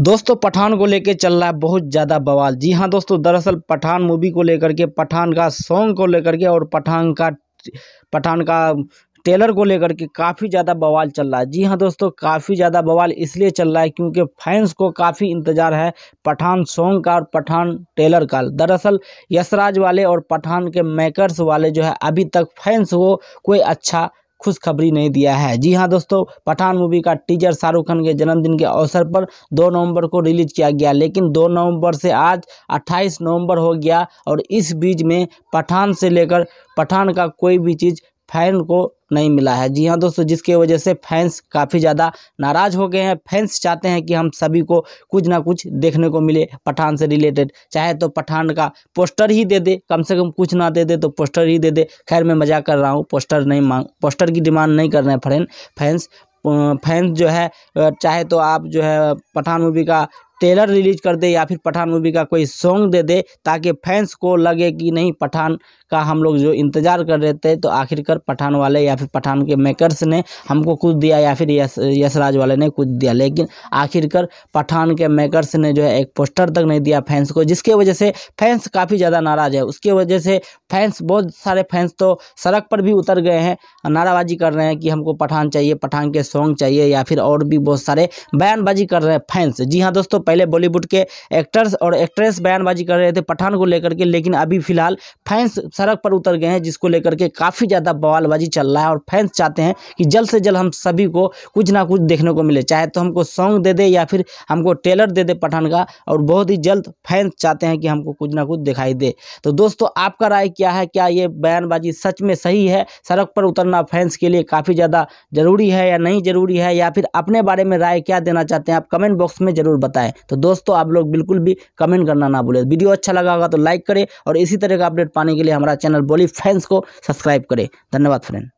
दोस्तों पठान को लेकर चल रहा है बहुत ज़्यादा बवाल जी हाँ दोस्तों दरअसल पठान मूवी को लेकर के पठान का सॉन्ग को लेकर के और पठान का पठान का टेलर को लेकर के काफ़ी ज़्यादा बवाल चल रहा है जी हाँ दोस्तों काफ़ी ज़्यादा बवाल इसलिए चल रहा है क्योंकि फैंस को काफ़ी इंतज़ार है पठान सॉन्ग का और पठान टेलर का दरअसल यशराज वाले और पठान के मेकर्स वाले जो है अभी तक फैंस को कोई अच्छा खुशखबरी नहीं दिया है जी हाँ दोस्तों पठान मूवी का टीजर शाहरुख खान के जन्मदिन के अवसर पर 2 नवंबर को रिलीज किया गया लेकिन 2 नवंबर से आज 28 नवंबर हो गया और इस बीच में पठान से लेकर पठान का कोई भी चीज़ फैन को नहीं मिला है जी हाँ दोस्तों जिसके वजह से फैंस काफ़ी ज़्यादा नाराज़ हो गए हैं फैंस चाहते हैं कि हम सभी को कुछ ना कुछ देखने को मिले पठान से रिलेटेड चाहे तो पठान का पोस्टर ही दे दे कम से कम कुछ ना दे दे तो पोस्टर ही दे दे खैर मैं मजाक कर रहा हूँ पोस्टर नहीं मांग पोस्टर की डिमांड नहीं कर रहे हैं फ्रेंड फैंस फैंस जो है चाहे तो आप जो है पठान मूवी का ट्रेलर रिलीज कर दे या फिर पठान मूवी का कोई सॉन्ग दे दे ताकि फैंस को लगे कि नहीं पठान का हम लोग जो इंतज़ार कर रहे थे तो आखिरकार पठान वाले या फिर पठान के मेकर्स ने हमको कुछ दिया या फिर यश यशराज वाले ने कुछ दिया लेकिन आखिरकार पठान के मेकर्स ने जो है एक पोस्टर तक नहीं दिया फैंस को जिसके वजह से फैंस काफ़ी ज़्यादा नाराज़ है उसके वजह से फैंस बहुत सारे फैंस तो सड़क पर भी उतर गए हैं नाराबाजी कर रहे हैं कि हमको पठान चाहिए पठान के सॉन्ग चाहिए या फिर और भी बहुत सारे बयानबाजी कर रहे हैं फैंस जी हाँ दोस्तों पहले बॉलीवुड के एक्टर्स और एक्ट्रेस बयानबाजी कर रहे थे पठान को लेकर के लेकिन अभी फिलहाल फैंस सड़क पर उतर गए हैं जिसको लेकर के काफ़ी ज़्यादा बवालबाजी चल रहा है और फैंस चाहते हैं कि जल्द से जल्द हम सभी को कुछ ना कुछ देखने को मिले चाहे तो हमको सॉन्ग दे दे या फिर हमको ट्रेलर दे दे पठान का और बहुत ही जल्द फैंस चाहते हैं कि हमको कुछ ना कुछ दिखाई दे तो दोस्तों आपका राय क्या है क्या ये बयानबाजी सच में सही है सड़क पर उतरना फैंस के लिए काफ़ी ज़्यादा ज़रूरी है या नहीं ज़रूरी है या फिर अपने बारे में राय क्या देना चाहते हैं आप कमेंट बॉक्स में ज़रूर बताएं तो दोस्तों आप लोग बिल्कुल भी कमेंट करना ना भूलें वीडियो अच्छा लगा होगा तो लाइक करें और इसी तरह का अपडेट पाने के लिए हमारा चैनल बोली फैंस को सब्सक्राइब करें धन्यवाद फ्रेंड